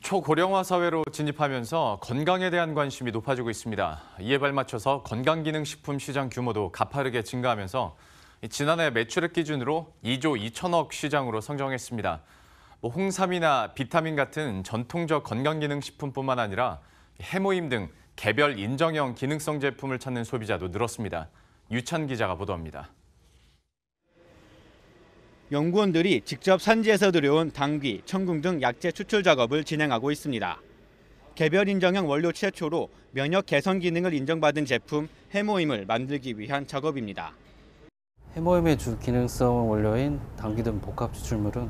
초고령화 사회로 진입하면서 건강에 대한 관심이 높아지고 있습니다. 이에 발맞춰서 건강기능식품 시장 규모도 가파르게 증가하면서 지난해 매출액 기준으로 2조 2천억 시장으로 성장했습니다. 뭐 홍삼이나 비타민 같은 전통적 건강기능식품뿐만 아니라 해모임 등 개별 인정형 기능성 제품을 찾는 소비자도 늘었습니다. 유찬 기자가 보도합니다. 연구원들이 직접 산지에서 들여온 당귀, 청궁 등 약재 추출 작업을 진행하고 있습니다. 개별 인정형 원료 최초로 면역 개선 기능을 인정받은 제품 해모임을 만들기 위한 작업입니다. 해모임의 주 기능성 원료인 당귀 등 복합 추출물은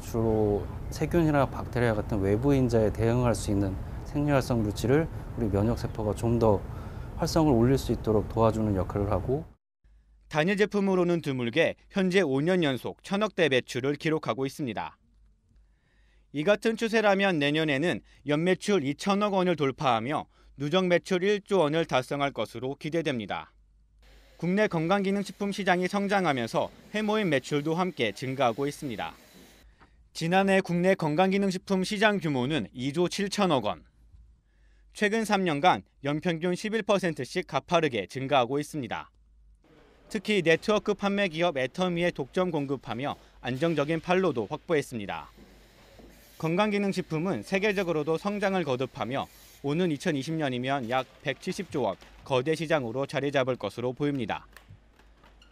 주로 세균이나 박테리아 같은 외부 인자에 대응할 수 있는 생리활성 물질을 우리 면역 세포가 좀 더 활성을 올릴 수 있도록 도와주는 역할을 하고 단일 제품으로는 드물게 현재 5년 연속 천억대 매출을 기록하고 있습니다. 이 같은 추세라면 내년에는 연매출 2천억 원을 돌파하며 누적 매출 1조 원을 달성할 것으로 기대됩니다. 국내 건강기능식품 시장이 성장하면서 해모임 매출도 함께 증가하고 있습니다. 지난해 국내 건강기능식품 시장 규모는 2조 7천억 원. 최근 3년간 연평균 11%씩 가파르게 증가하고 있습니다. 특히 네트워크 판매 기업 애터미에 독점 공급하며 안정적인 판로도 확보했습니다. 건강기능식품은 세계적으로도 성장을 거듭하며 오는 2020년이면 약 170조 원 거대 시장으로 자리 잡을 것으로 보입니다.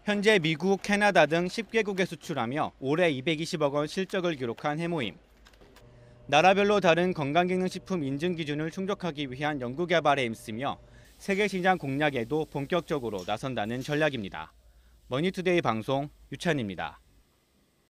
현재 미국, 캐나다 등 10개국에 수출하며 올해 220억 원 실적을 기록한 해모임. 나라별로 다른 건강기능식품 인증 기준을 충족하기 위한 연구개발에 힘쓰며 세계 시장 공략에도 본격적으로 나선다는 전략입니다. 머니투데이 방송 유찬입니다.